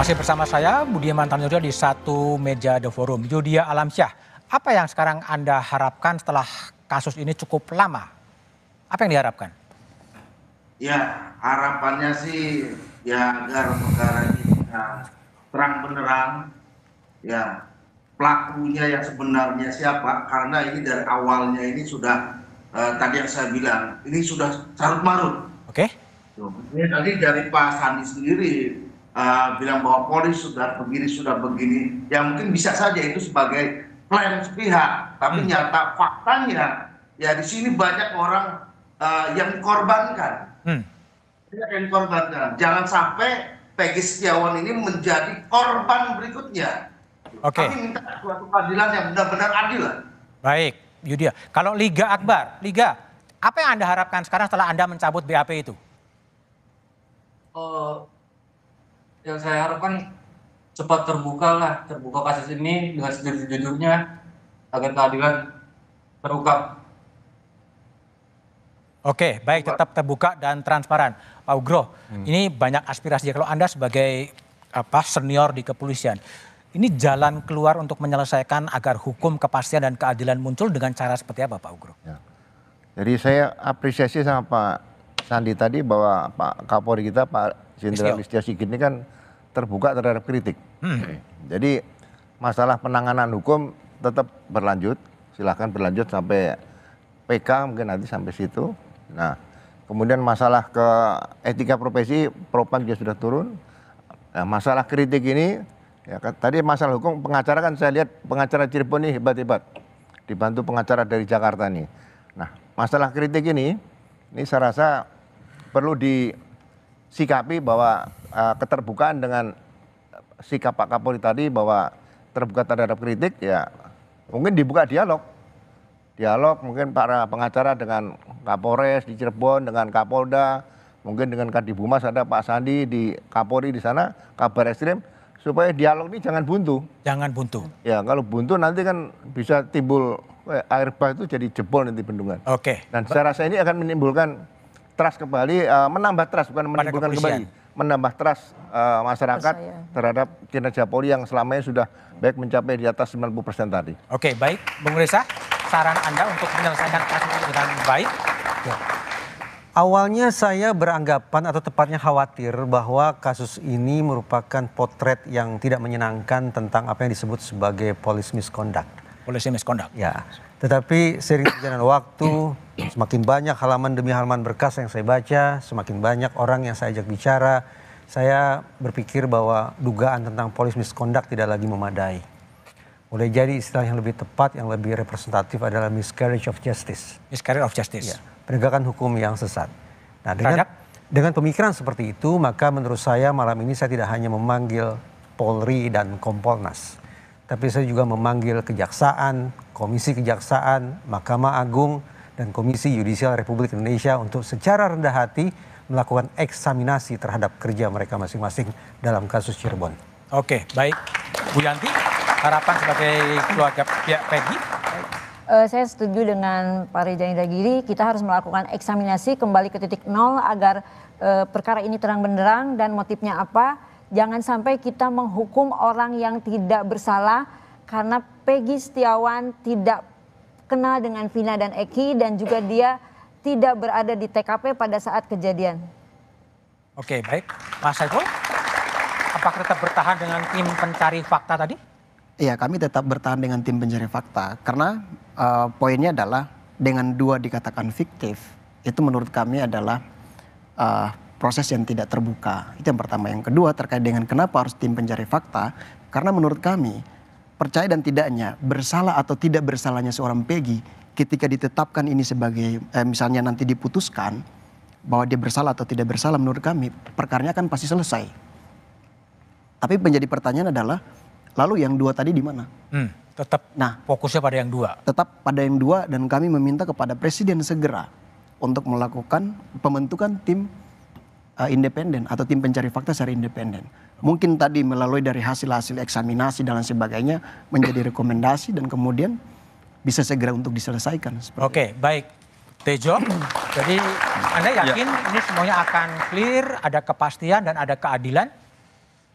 Masih bersama saya Budi Mantan Yudha di satu meja The Forum. Yudia Alamsyah, apa yang sekarang Anda harapkan setelah kasus ini cukup lama? Apa yang diharapkan? Ya, harapannya sih ya agar perkara ini ya, terang benerang ya pelakunya yang sebenarnya siapa karena ini dari awalnya ini sudah uh, tadi yang saya bilang ini sudah carut marut oke okay. tadi dari Pak Sandi sendiri uh, bilang bahwa polisi sudah begini sudah begini, ya mungkin bisa saja itu sebagai plan pihak, tapi hmm. nyata faktanya ya di sini banyak orang uh, yang korbankan, hmm. yang korbankan. Jangan sampai Peggy Setiawan ini menjadi korban berikutnya. Okay. Kami minta suatu keadilan yang benar-benar adil. Baik, Yudia. Kalau Liga Akbar, Liga, apa yang Anda harapkan sekarang setelah Anda mencabut BAP itu? Eh, yang saya harapkan cepat terbuka lah terbuka kasus ini dengan sejujurnya jujurnya agar keadilan terungkap. Oke, baik tetap terbuka dan transparan. Pak Ugro, hmm. ini banyak aspirasi kalau Anda sebagai apa senior di kepolisian. Ini jalan keluar untuk menyelesaikan agar hukum, kepastian dan keadilan muncul dengan cara seperti apa Pak Ugro? Ya. Jadi saya apresiasi sama Pak Sandi tadi bahwa Pak Kapolri kita Pak Jenderal Listio Sigit ini kan terbuka terhadap kritik. Hmm. Jadi masalah penanganan hukum tetap berlanjut, silahkan berlanjut sampai PK mungkin nanti sampai situ. Nah, kemudian masalah ke etika profesi, propan juga sudah turun. Nah, masalah kritik ini, ya kan, tadi masalah hukum pengacara kan saya lihat pengacara Cirebon ini hebat-hebat, dibantu pengacara dari Jakarta nih. Nah, masalah kritik ini, ini saya rasa perlu di sikapi bahwa eh, keterbukaan dengan sikap Pak Kapolri tadi bahwa terbuka terhadap kritik ya mungkin dibuka dialog. Dialog mungkin para pengacara dengan Kapolres di Cirebon, dengan Kapolda, mungkin dengan Kadibumas ada Pak Sandi di Kapolri di sana, kabar ekstrim supaya dialog ini jangan buntu. Jangan buntu. Ya kalau buntu nanti kan bisa timbul eh, air bah itu jadi jebol nanti bendungan. Oke. Okay. Dan saya rasa ini akan menimbulkan trust kembali, uh, menambah trust bukan menimbulkan kembali, menambah trust uh, masyarakat terhadap kinerja Polri yang selama ini sudah baik mencapai di atas 90% persen tadi. Oke, okay, baik Bung Reza, saran Anda untuk menyelesaikan kasus ini dengan baik? Ya. Awalnya saya beranggapan atau tepatnya khawatir bahwa kasus ini merupakan potret yang tidak menyenangkan tentang apa yang disebut sebagai police misconduct polisi misconduct. Ya, tetapi sering berjalan waktu, semakin banyak halaman demi halaman berkas yang saya baca, semakin banyak orang yang saya ajak bicara, saya berpikir bahwa dugaan tentang polis misconduct tidak lagi memadai. Boleh jadi istilah yang lebih tepat, yang lebih representatif adalah miscarriage of justice. Miscarriage of justice. Ya, penegakan hukum yang sesat. Nah, dengan, dengan pemikiran seperti itu, maka menurut saya malam ini saya tidak hanya memanggil Polri dan Kompolnas tapi saya juga memanggil Kejaksaan, Komisi Kejaksaan, Mahkamah Agung, dan Komisi Yudisial Republik Indonesia untuk secara rendah hati melakukan eksaminasi terhadap kerja mereka masing-masing dalam kasus Cirebon. Oke, baik. Bu Yanti, harapan sebagai keluarga pihak Peggy? Uh, saya setuju dengan Pak Reza Indragiri, kita harus melakukan eksaminasi kembali ke titik nol agar uh, perkara ini terang benderang dan motifnya apa jangan sampai kita menghukum orang yang tidak bersalah karena Peggy Setiawan tidak kenal dengan Vina dan Eki dan juga dia tidak berada di TKP pada saat kejadian. Oke, baik. Mas Saiful, apakah tetap bertahan dengan tim pencari fakta tadi? Iya, kami tetap bertahan dengan tim pencari fakta karena uh, poinnya adalah dengan dua dikatakan fiktif itu menurut kami adalah uh, proses yang tidak terbuka. Itu yang pertama. Yang kedua terkait dengan kenapa harus tim pencari fakta, karena menurut kami percaya dan tidaknya bersalah atau tidak bersalahnya seorang Pegi ketika ditetapkan ini sebagai eh, misalnya nanti diputuskan bahwa dia bersalah atau tidak bersalah menurut kami perkaranya kan pasti selesai. Tapi menjadi pertanyaan adalah lalu yang dua tadi di mana? Hmm, tetap nah, fokusnya pada yang dua. Tetap pada yang dua dan kami meminta kepada presiden segera untuk melakukan pembentukan tim uh, independen atau tim pencari fakta secara independen. Mungkin tadi melalui dari hasil-hasil eksaminasi dan lain sebagainya menjadi rekomendasi dan kemudian bisa segera untuk diselesaikan. Oke, okay, baik. Tejo, jadi Anda ya. yakin ya. ini semuanya akan clear, ada kepastian dan ada keadilan?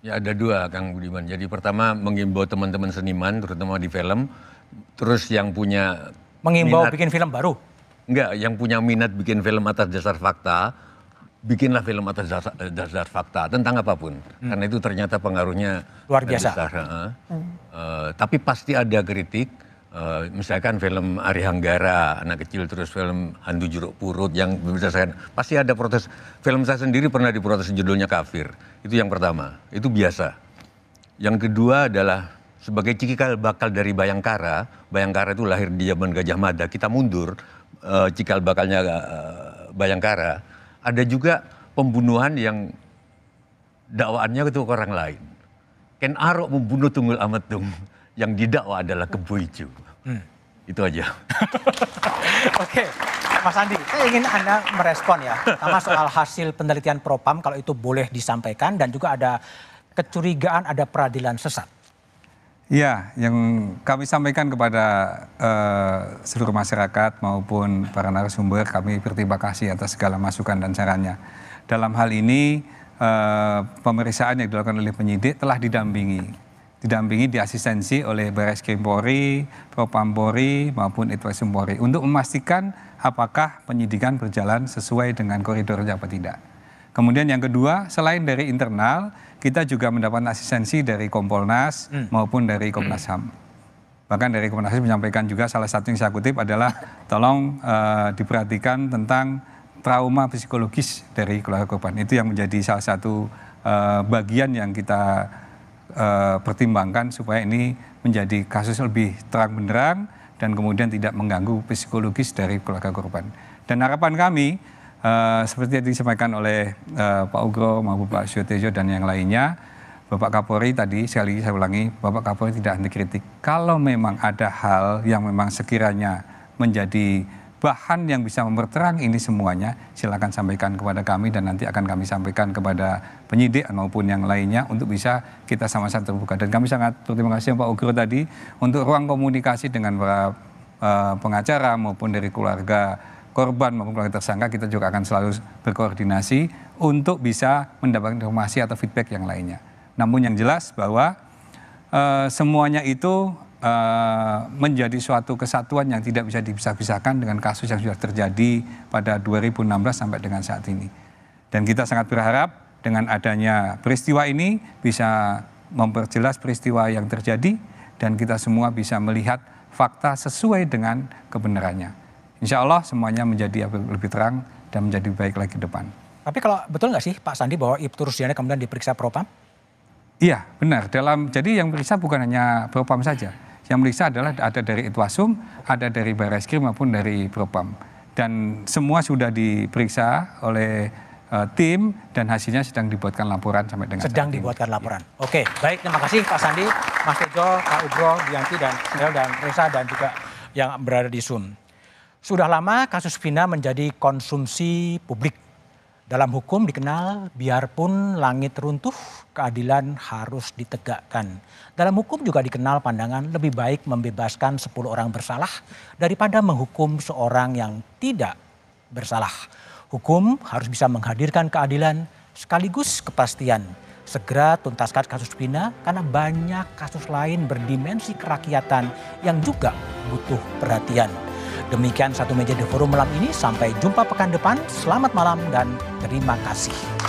Ya ada dua Kang Budiman. Jadi pertama mengimbau teman-teman seniman terutama di film, terus yang punya mengimbau minat, bikin film baru? Enggak, yang punya minat bikin film atas dasar fakta, bikinlah film atas dasar, dasar fakta tentang apapun hmm. karena itu ternyata pengaruhnya luar biasa. Besar, hmm. uh, tapi pasti ada kritik. Uh, misalkan film Ari Hanggara anak kecil terus film Handu Jeruk Purut yang bisa saya pasti ada protes film saya sendiri pernah diprotes judulnya kafir itu yang pertama itu biasa yang kedua adalah sebagai cikal bakal dari Bayangkara Bayangkara itu lahir di zaman Gajah Mada kita mundur uh, eh, cikal bakalnya uh, Bayangkara ada juga pembunuhan yang dakwaannya itu orang lain. Ken Arok membunuh Tunggul ametung yang didakwa adalah kebuicu. Hmm. Itu aja. Oke, okay. Mas Andi, saya ingin Anda merespon ya. sama soal hasil penelitian Propam, kalau itu boleh disampaikan. Dan juga ada kecurigaan ada peradilan sesat. Ya, yang kami sampaikan kepada uh, seluruh masyarakat maupun para narasumber, kami berterima kasih atas segala masukan dan sarannya. Dalam hal ini, uh, pemeriksaan yang dilakukan oleh penyidik telah didampingi. Didampingi diasistensi oleh Baris Krim Polri, Propam Polri, maupun Itwasum Polri untuk memastikan apakah penyidikan berjalan sesuai dengan koridornya apa tidak. Kemudian yang kedua, selain dari internal, kita juga mendapat asistensi dari Kompolnas hmm. maupun dari Komnas hmm. HAM. Bahkan dari Komnas HAM menyampaikan juga salah satu yang saya kutip adalah tolong uh, diperhatikan tentang trauma psikologis dari keluarga korban. Itu yang menjadi salah satu uh, bagian yang kita uh, pertimbangkan supaya ini menjadi kasus lebih terang benderang dan kemudian tidak mengganggu psikologis dari keluarga korban. Dan harapan kami Eh, seperti yang disampaikan oleh uh, Pak Ugro maupun Pak Sutejo dan yang lainnya, Bapak Kapolri tadi sekali lagi saya ulangi, Bapak Kapolri tidak anti kritik. Kalau memang ada hal yang memang sekiranya menjadi bahan yang bisa memperterang ini semuanya, silakan sampaikan kepada kami dan nanti akan kami sampaikan kepada penyidik maupun yang lainnya untuk bisa kita sama-sama terbuka. Dan kami sangat berterima kasih Pak Ugro tadi untuk ruang komunikasi dengan para uh, pengacara maupun dari keluarga korban maupun keluarga tersangka kita juga akan selalu berkoordinasi untuk bisa mendapatkan informasi atau feedback yang lainnya. Namun yang jelas bahwa e, semuanya itu e, menjadi suatu kesatuan yang tidak bisa dipisah-pisahkan dengan kasus yang sudah terjadi pada 2016 sampai dengan saat ini. Dan kita sangat berharap dengan adanya peristiwa ini bisa memperjelas peristiwa yang terjadi dan kita semua bisa melihat fakta sesuai dengan kebenarannya insya Allah semuanya menjadi lebih terang dan menjadi baik lagi ke depan. Tapi kalau betul nggak sih Pak Sandi bahwa Ibtu Rusdiana kemudian diperiksa propam? Iya benar. Dalam jadi yang periksa bukan hanya propam saja. Yang periksa adalah ada dari Itwasum, ada dari Barreskrim maupun dari propam. Dan semua sudah diperiksa oleh eh, tim dan hasilnya sedang dibuatkan laporan sampai dengan sedang dibuatkan ini. laporan. Ya. Oke, baik terima kasih Pak Sandi, Mas Tejo, Pak Ubro, Dianti dan Nel dan Risa dan juga yang berada di Sun. Sudah lama kasus Vina menjadi konsumsi publik. Dalam hukum dikenal, biarpun langit runtuh, keadilan harus ditegakkan. Dalam hukum juga dikenal pandangan lebih baik membebaskan 10 orang bersalah daripada menghukum seorang yang tidak bersalah. Hukum harus bisa menghadirkan keadilan sekaligus kepastian. Segera tuntaskan kasus Vina karena banyak kasus lain berdimensi kerakyatan yang juga butuh perhatian. Demikian satu meja di Forum malam ini. Sampai jumpa pekan depan. Selamat malam dan terima kasih.